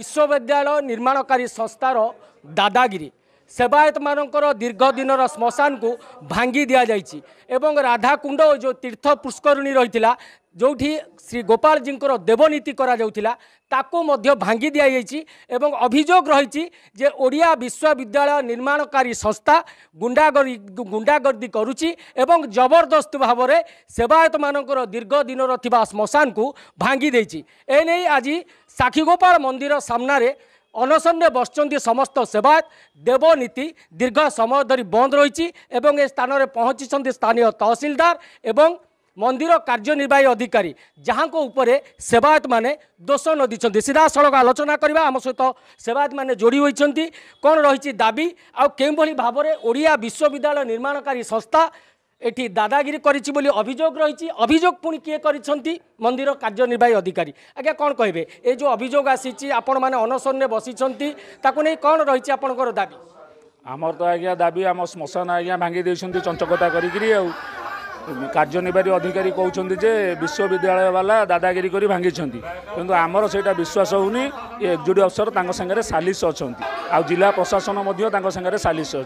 ବିଶ୍ୱବିଦ୍ୟାଳୟ ନିର୍ମାଣକାରୀ ସଂସ୍ଥାର ଦାଦାଗିରି ସେବାୟତମାନଙ୍କର ଦୀର୍ଘ ଦିନର ଶ୍ମଶାନକୁ ଭାଙ୍ଗି ଦିଆଯାଇଛି ଏବଂ ରାଧାକୁଣ୍ଡ ଯେଉଁ ତୀର୍ଥ ପୁଷ୍କରିଣୀ ରହିଥିଲା ଯେଉଁଠି ଶ୍ରୀ ଗୋପାଳଜୀଙ୍କର ଦେବନୀତି କରାଯାଉଥିଲା ତାକୁ ମଧ୍ୟ ଭାଙ୍ଗି ଦିଆଯାଇଛି ଏବଂ ଅଭିଯୋଗ ରହିଛି ଯେ ଓଡ଼ିଆ ବିଶ୍ୱବିଦ୍ୟାଳୟ ନିର୍ମାଣକାରୀ ସଂସ୍ଥା ଗୁଣ୍ଡାଗରି ଗୁଣ୍ଡାଗର୍ଦ୍ଦି କରୁଛି ଏବଂ ଜବରଦସ୍ତ ଭାବରେ ସେବାୟତମାନଙ୍କର ଦୀର୍ଘ ଦିନର ଥିବା ଶ୍ମଶାନକୁ ଭାଙ୍ଗି ଦେଇଛି ଏ ନେଇ ଆଜି ସାକ୍ଷୀଗୋପାଳ ମନ୍ଦିର ସାମ୍ନାରେ ଅନଶନରେ ବସିଛନ୍ତି ସମସ୍ତ ସେବାୟତ ଦେବନୀତି ଦୀର୍ଘ ସମୟ ଧରି ବନ୍ଦ ରହିଛି ଏବଂ ଏ ସ୍ଥାନରେ ପହଞ୍ଚିଛନ୍ତି ସ୍ଥାନୀୟ ତହସିଲଦାର ଏବଂ ମନ୍ଦିର କାର୍ଯ୍ୟନିର୍ବାହୀ ଅଧିକାରୀ ଯାହାଙ୍କ ଉପରେ ସେବାୟତମାନେ ଦୋଷ ନ ଦେଇଛନ୍ତି ସିଧାସଳଖ ଆଲୋଚନା କରିବା ଆମ ସହିତ ସେବାୟତମାନେ ଯୋଡ଼ି ହୋଇଛନ୍ତି କ'ଣ ରହିଛି ଦାବି ଆଉ କେଉଁଭଳି ଭାବରେ ଓଡ଼ିଆ ବିଶ୍ୱବିଦ୍ୟାଳୟ ନିର୍ମାଣକାରୀ ସଂସ୍ଥା এটি দাদাগিরি করেছি বলে অভিযোগ রয়েছে অভিযোগ পুঁ কি করেছেন মন্দির কার্যনির্বাহী অধিকারী আজ্ঞা কম কে এই যে অভিযোগ আসিছি আপন মানে অনশনে বসিছেন তাকে নিয়ে কম রয়েছে আপনার দাবি আমার তো আজ্ঞা দাবি আমার শ্মশান আজ্ঞা ভাঙ্গি দিয়েছেন চঞ্চকতা করি আউ কার্যনির্বাহী অধিকারী কৌন যে বিশ্ববিদ্যালয় বালা দাদাগিরি করে ভাঙ্গিছেন কিন্তু আমার সেটা বিশ্বাস হোনি এক্সিক্যুটিভ অফিসর তাঙ্গে সালিস অনেক আ জেলা প্রশাসন তাঙ্গে সালিস অ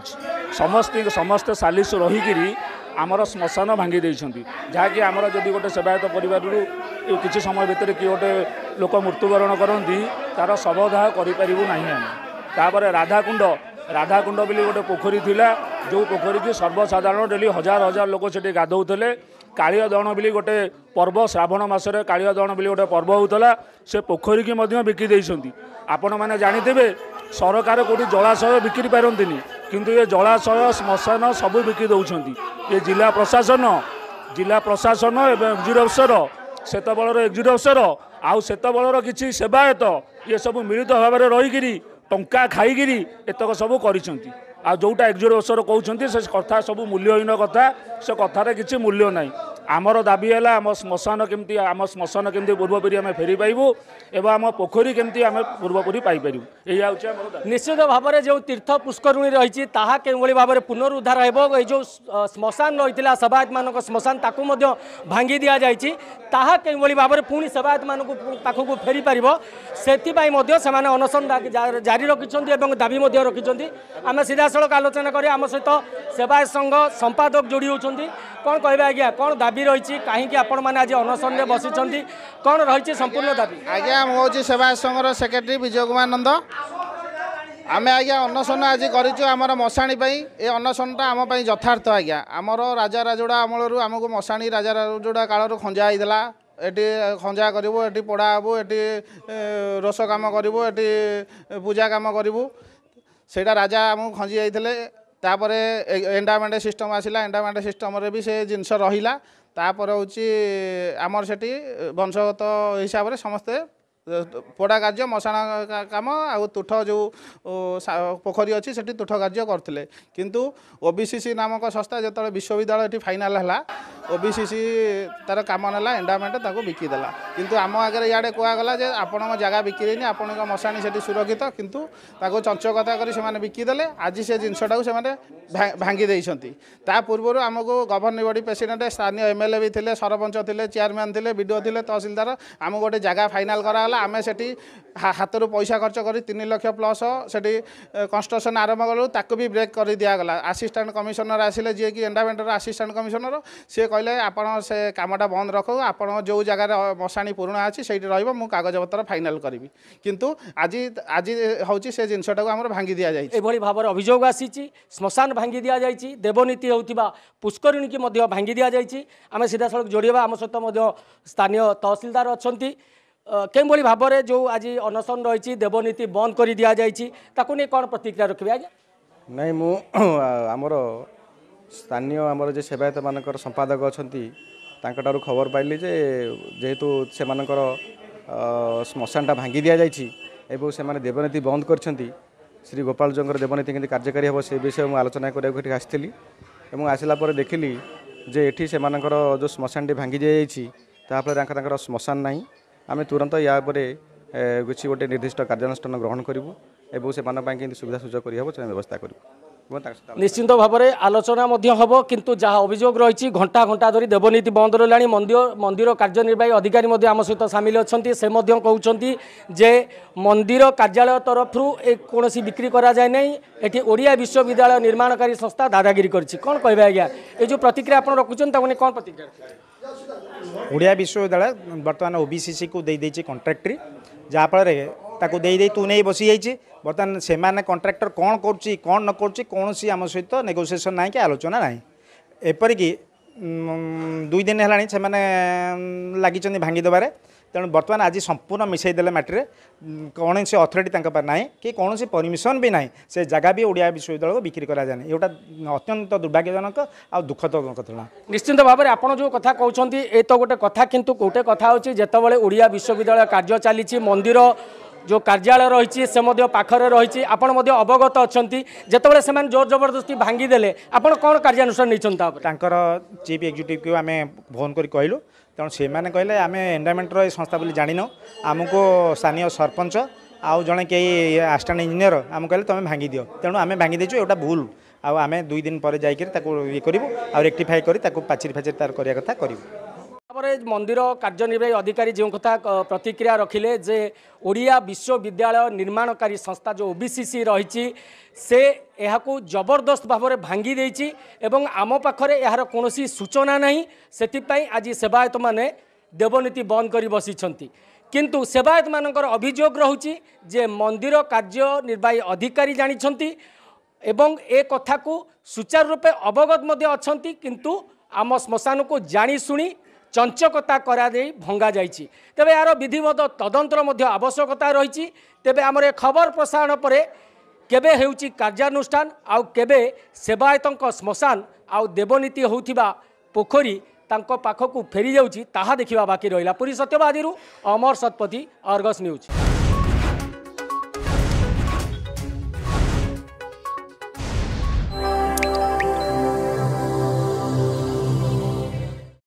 সমস্ত সমস্ত সালিস রহিকি ଆମର ଶ୍ମଶାନ ଭାଙ୍ଗି ଦେଇଛନ୍ତି ଯାହାକି ଆମର ଯଦି ଗୋଟେ ସେବାୟତ ପରିବାରରୁ କିଛି ସମୟ ଭିତରେ କିଏ ଗୋଟେ ଲୋକ ମୃତ୍ୟୁବରଣ କରନ୍ତି ତା'ର ଶବଦାହ କରିପାରିବୁ ନାହିଁ ଆମେ ତାପରେ ରାଧାକୁଣ୍ଡ ରାଧାକୁଣ୍ଡ ବୋଲି ଗୋଟେ ପୋଖରୀ ଥିଲା ଯେଉଁ ପୋଖରୀକି ସର୍ବସାଧାରଣ ଡେଲି ହଜାର ହଜାର ଲୋକ ସେଠି ଗାଧୋଉଥିଲେ କାଳିଆ ଦହଣ ବୋଲି ଗୋଟେ ପର୍ବ ଶ୍ରାବଣ ମାସରେ କାଳିଆ ଦହଣ ବୋଲି ଗୋଟେ ପର୍ବ ହେଉଥିଲା ସେ ପୋଖରୀକି ମଧ୍ୟ ବିକି ଦେଇଛନ୍ତି ଆପଣମାନେ ଜାଣିଥିବେ ସରକାର କେଉଁଠି ଜଳାଶୟ ବିକ୍ରି ପାରନ୍ତିନି କିନ୍ତୁ ଏ ଜଳାଶୟ ଶ୍ମଶାନ ସବୁ ବିକ୍ରି ଦେଉଛନ୍ତି ଏ ଜିଲ୍ଲା ପ୍ରଶାସନ ଜିଲ୍ଲା ପ୍ରଶାସନ ଏବଂ ଏକ୍ଜିଟ୍ ଅଫିସର ସେତେବେଳର ଏକ୍ଜିଟ୍ ଅଫିସର ଆଉ ସେତେବେଳର କିଛି ସେବାୟତ ଇଏ ସବୁ ମିଳିତ ଭାବରେ ରହିକିରି ଟଙ୍କା ଖାଇକିରି ଏତକ ସବୁ କରିଛନ୍ତି ଆଉ ଯେଉଁଟା ଏକ୍ଜିଟ୍ ଅଫିସର କହୁଛନ୍ତି ସେ କଥା ସବୁ ମୂଲ୍ୟହୀନ କଥା ସେ କଥାରେ କିଛି ମୂଲ୍ୟ ନାହିଁ आमर दाबी होला शमशान शमशान के पूर्वपरि आम फेरीु पोखरी के पूर्वपरिपु निश्चित भावर जो तीर्थ पृष्करुणी रहेछ ता के भाव पुनरुद्धार जो शमशान रहिला सवयत म शमशान त भागिदिया ता केही भावर पिवायत महाको फेरि पारसपान जारी रकिन्छ दाबी सीधा सिधासल आलोचना गरी सहित सवयत संघ संपादक जोडी हुन्छ କ'ଣ କହିବେ ଆଜ୍ଞା କ'ଣ ଦାବି ରହିଛି କାହିଁକି ଆପଣମାନେ ଆଜି ଅନଶନରେ ବସିଛନ୍ତି କ'ଣ ରହିଛି ସମ୍ପୂର୍ଣ୍ଣ ଦାବି ଆଜ୍ଞା ମୁଁ ହେଉଛି ସେବା ଆଶ୍ରମର ସେକ୍ରେଟେରୀ ବିଜୟ କୁମାର ନନ୍ଦ ଆମେ ଆଜ୍ଞା ଅନଶନ ଆଜି କରିଛୁ ଆମର ମଶାଣୀ ପାଇଁ ଏ ଅନଶନଟା ଆମ ପାଇଁ ଯଥାର୍ଥ ଆଜ୍ଞା ଆମର ରାଜା ରାଜୁଡ଼ା ଅମଳରୁ ଆମକୁ ମଶାଣୀ ରାଜା ରାଜୁଡ଼ା କାଳରୁ ଖଞ୍ଜା ହେଇଥିଲା ଏଠି ଖଞ୍ଜା କରିବୁ ଏଠି ପୋଡ଼ା ହେବୁ ଏଠି ରୋଷ କାମ କରିବୁ ଏଠି ପୂଜା କାମ କରିବୁ ସେଇଟା ରାଜା ଆମକୁ ଖଞ୍ଜି ଯାଇଥିଲେ ତାପରେ ଏଣ୍ଡାମେଣ୍ଟ ସିଷ୍ଟମ୍ ଆସିଲା ଏଣ୍ଡାମେଣ୍ଟ ସିଷ୍ଟମ୍ରେ ବି ସେ ଜିନିଷ ରହିଲା ତାପରେ ହେଉଛି ଆମର ସେଠି ବଂଶଗତ ହିସାବରେ ସମସ୍ତେ ପୋଡ଼ା କାର୍ଯ୍ୟ ମଶାଣ କାମ ଆଉ ତୁଠ ଯେଉଁ ପୋଖରୀ ଅଛି ସେଠି ତୁଠ କାର୍ଯ୍ୟ କରୁଥିଲେ କିନ୍ତୁ ଓ ବି ସି ସି ନାମକ ସଂସ୍ଥା ଯେତେବେଳେ ବିଶ୍ୱବିଦ୍ୟାଳୟ ଏଠି ଫାଇନାଲ୍ ହେଲା ଓବିସି ତାର କାମ ନେଲା ଏଣ୍ଡାମେଣ୍ଟ ତାକୁ ବିକିଦେଲା କିନ୍ତୁ ଆମ ଆଗରେ ଇଆଡ଼େ କୁହାଗଲା ଯେ ଆପଣଙ୍କ ଜାଗା ବିକିଦେନି ଆପଣଙ୍କ ମଶାଣି ସେଠି ସୁରକ୍ଷିତ କିନ୍ତୁ ତାକୁ ଚଞ୍ଚକତା କରି ସେମାନେ ବିକିଦେଲେ ଆଜି ସେ ଜିନିଷଟାକୁ ସେମାନେ ଭାଙ୍ଗି ଦେଇଛନ୍ତି ତା ପୂର୍ବରୁ ଆମକୁ ଗଭର୍ଣ୍ଣିଂ ବଡ଼ି ପ୍ରେସିଡେଣ୍ଟ ସ୍ଥାନୀୟ ଏମ୍ଏଲ୍ଏ ବି ଥିଲେ ସରପଞ୍ଚ ଥିଲେ ଚେୟାରମ୍ୟାନ୍ ଥିଲେ ବିଡ଼ିଓ ଥିଲେ ତହସିଲଦାର ଆମକୁ ଗୋଟେ ଜାଗା ଫାଇନାଲ୍ କରାଗଲା ଆମେ ସେଠି ହାତରୁ ପଇସା ଖର୍ଚ୍ଚ କରି ତିନି ଲକ୍ଷ ପ୍ଲସ୍ ସେଠି କନଷ୍ଟ୍ରକ୍ସନ୍ ଆରମ୍ଭ କଲୁ ତାକୁ ବି ବ୍ରେକ୍ କରି ଦିଆଗଲା ଆସିଷ୍ଟାଣ୍ଟ କମିଶନର ଆସିଲେ ଯିଏକି ଏଣ୍ଡାମେଣ୍ଟର ଆସିଷ୍ଟାଣ୍ଟ କମିଶନର ସିଏ କହିଲେ ଆପଣ ସେ କାମଟା ବନ୍ଦ ରଖୁ ଆପଣ ଯେଉଁ ଜାଗାରେ ମଶାଣି ପୁରୁଣା ଅଛି ସେଇଠି ରହିବ ମୁଁ କାଗଜପତ୍ର ଫାଇନାଲ୍ କରିବି କିନ୍ତୁ ଆଜି ଆଜି ହେଉଛି ସେ ଜିନିଷଟାକୁ ଆମର ଭାଙ୍ଗି ଦିଆଯାଇଛି ଏଭଳି ଭାବରେ ଅଭିଯୋଗ ଆସିଛି ଶ୍ମଶାନ ଭାଙ୍ଗି ଦିଆଯାଇଛି ଦେବନୀତି ହେଉଥିବା ପୁଷ୍କରିଣୀକି ମଧ୍ୟ ଭାଙ୍ଗି ଦିଆଯାଇଛି ଆମେ ସିଧାସଳଖ ଯୋଡ଼ିବା ଆମ ସହିତ ମଧ୍ୟ ସ୍ଥାନୀୟ ତହସିଲଦାର ଅଛନ୍ତି କେଉଁଭଳି ଭାବରେ ଯେଉଁ ଆଜି ଅନଶନ ରହିଛି ଦେବନୀତି ବନ୍ଦ କରି ଦିଆଯାଇଛି ତାକୁ ନେଇ କ'ଣ ପ୍ରତିକ୍ରିୟା ରଖିବେ ଆଜ୍ଞା ନାଇଁ ମୁଁ ଆମର ସ୍ଥାନୀୟ ଆମର ଯେ ସେବାୟତମାନଙ୍କର ସମ୍ପାଦକ ଅଛନ୍ତି ତାଙ୍କଠାରୁ ଖବର ପାଇଲି ଯେ ଯେହେତୁ ସେମାନଙ୍କର ଶ୍ମଶାନଟା ଭାଙ୍ଗି ଦିଆଯାଇଛି ଏବଂ ସେମାନେ ଦେବନୀତି ବନ୍ଦ କରିଛନ୍ତି ଶ୍ରୀ ଗୋପାଳଜୀଙ୍କର ଦେବନୀତି କେମିତି କାର୍ଯ୍ୟକାରୀ ହେବ ସେ ବିଷୟରେ ମୁଁ ଆଲୋଚନା କରିବାକୁ ଏଠିକି ଆସିଥିଲି ଏବଂ ଆସିଲା ପରେ ଦେଖିଲି ଯେ ଏଠି ସେମାନଙ୍କର ଯେଉଁ ଶ୍ମଶାନଟି ଭାଙ୍ଗି ଦିଆଯାଇଛି ତାହାଫଳରେ ତାଙ୍କ ତାଙ୍କର ଶ୍ମଶାନ ନାହିଁ ଆମେ ତୁରନ୍ତ ୟା ଉପରେ କିଛି ଗୋଟେ ନିର୍ଦ୍ଦିଷ୍ଟ କାର୍ଯ୍ୟାନୁଷ୍ଠାନ ଗ୍ରହଣ କରିବୁ ଏବଂ ସେମାନଙ୍କ ପାଇଁ କେମିତି ସୁବିଧା ସୁଯୋଗ କରିହେବ ସେ ବ୍ୟବସ୍ଥା କରିବୁ নিশ্চিন্ত ভাবে আলোচনা হব কিন্তু যা অভিযোগ রয়েছে ঘণ্টা ঘণ্টা ধরে দেবনীতি বন্ধ রা মন্দির মন্দির কার্যনির্বাহী অধিকারী আমার সহ সামিল অনেক যে মন্দির কার্যালয় তরফর কোণী বিক্রি করা যায় না এটি ওড়িয়া বিশ্ববিদ্যালয় নির্মাণকারী সংস্থা দাদাগিরি করেছে কম কে আজ্ঞা এই যে প্রতিক্রিয়া আপনার রাখুন তাকে কম প্রতিক্রিয়া ওড়িয়া বিশ্ববিদ্যালয় বর্তমানে ওবিসিসি কু দিয়ে কন্ট্রাক্টরি যাফলে ତାକୁ ଦେଇଦେଇ ତୁ ନେଇ ବସିଯାଇଛି ବର୍ତ୍ତମାନ ସେମାନେ କଣ୍ଟ୍ରାକ୍ଟର କ'ଣ କରୁଛି କ'ଣ ନ କରୁଛି କୌଣସି ଆମ ସହିତ ନେଗୋସିଏସନ୍ ନାହିଁ କି ଆଲୋଚନା ନାହିଁ ଏପରିକି ଦୁଇ ଦିନ ହେଲାଣି ସେମାନେ ଲାଗିଛନ୍ତି ଭାଙ୍ଗିଦେବାରେ ତେଣୁ ବର୍ତ୍ତମାନ ଆଜି ସମ୍ପୂର୍ଣ୍ଣ ମିଶାଇ ଦେଲେ ମାଟିରେ କୌଣସି ଅଥରିଟି ତାଙ୍କ ପାଖରେ ନାହିଁ କି କୌଣସି ପରମିସନ୍ ବି ନାହିଁ ସେ ଜାଗା ବି ଓଡ଼ିଆ ବିଶ୍ୱବିଦ୍ୟାଳୟକୁ ବିକ୍ରି କରାଯାଏନି ଏଇଟା ଅତ୍ୟନ୍ତ ଦୁର୍ଭାଗ୍ୟଜନକ ଆଉ ଦୁଃଖଦ ଘଟଣା ନିଶ୍ଚିନ୍ତ ଭାବରେ ଆପଣ ଯେଉଁ କଥା କହୁଛନ୍ତି ଏ ତ ଗୋଟେ କଥା କିନ୍ତୁ ଗୋଟେ କଥା ହେଉଛି ଯେତେବେଳେ ଓଡ଼ିଆ ବିଶ୍ୱବିଦ୍ୟାଳୟ କାର୍ଯ୍ୟ ଚାଲିଛି ମନ୍ଦିର जो कार्यालय रही से पाखे रही आपण अवगत अच्छा जितेबाला से जोर जबरदस्ती भांगीदे आप कौन कार्यानुषान नहीं चिफ एक्जिक्यूटिव को आम फोन कर कहलु ତେଣୁ ସେମାନେ କହିଲେ ଆମେ ଏନ୍ଭାରମେଣ୍ଟର ଏ ସଂସ୍ଥା ବୋଲି ଜାଣିନୁ ଆମକୁ ସ୍ଥାନୀୟ ସରପଞ୍ଚ ଆଉ ଜଣେ କେହି ଆସିଷ୍ଟାଣ୍ଟ ଇଞ୍ଜିନିୟର ଆମକୁ କହିଲେ ତୁମେ ଭାଙ୍ଗି ଦିଅ ତେଣୁ ଆମେ ଭାଙ୍ଗି ଦେଇଛୁ ଏଇଟା ଭୁଲ ଆଉ ଆମେ ଦୁଇ ଦିନ ପରେ ଯାଇକରି ତାକୁ ଇଏ କରିବୁ ଆଉ ରେକ୍ଟିଫାଏ କରି ତାକୁ ପାଚେରି ଫାଚେରି ତାର କରିବା କଥା କରିବୁ পরে মন্দির কার্যনির্বাহী অধিকারী যে কথা প্রতিক্রিয়া রখিলে যে ওড়িয়া বিশ্ববিদ্যালয় নির্মাণকারী সংস্থা যে ওবিসিসি রয়েছে সে ଏହାକୁ ଜବରଦସ୍ତ ଭାବରେ ଭାଙ୍ଗି ଦେଇଛି ଏବଂ ଆମ ପାଖରେ ଏହାର କୌଣସି ସୂଚନା ନାହିଁ ସେଥିପାଇଁ ଆଜି ସେବାୟତମାନେ ଦେବନୀତି ବନ୍ଦ କରି ବସିଛନ୍ତି କିନ୍ତୁ ସେବାୟତମାନଙ୍କର ଅଭିଯୋଗ ରହୁଛି ଯେ ମନ୍ଦିର କାର୍ଯ୍ୟନିର୍ବାହୀ ଅଧିକାରୀ ଜାଣିଛନ୍ତି ଏବଂ ଏ କଥାକୁ ସୁଚାରୁ ରୂପେ ଅବଗତ ମଧ୍ୟ ଅଛନ୍ତି କିନ୍ତୁ ଆମ ଶ୍ମଶାନକୁ ଜାଣିଶୁଣି চঞ্চকতা করা ভঙ্গা যাই তবে আর বিধিবদ্ধ তদন্ত আবশ্যকতা রয়েছে তবে আমার খবর প্রসারণ পরে কেবে হচ্ছে কার্যানুষ্ঠান কেবে সেবায়তঙ্ক শ্মশান আবনীতি হওয়া পোখরী তাঙ্ক পাখক ফেরি যাচ্ছি তাহা দেখা বাকি রহলা পুরী সত্যবাদী অমর শতপথী অর্গস নিউজ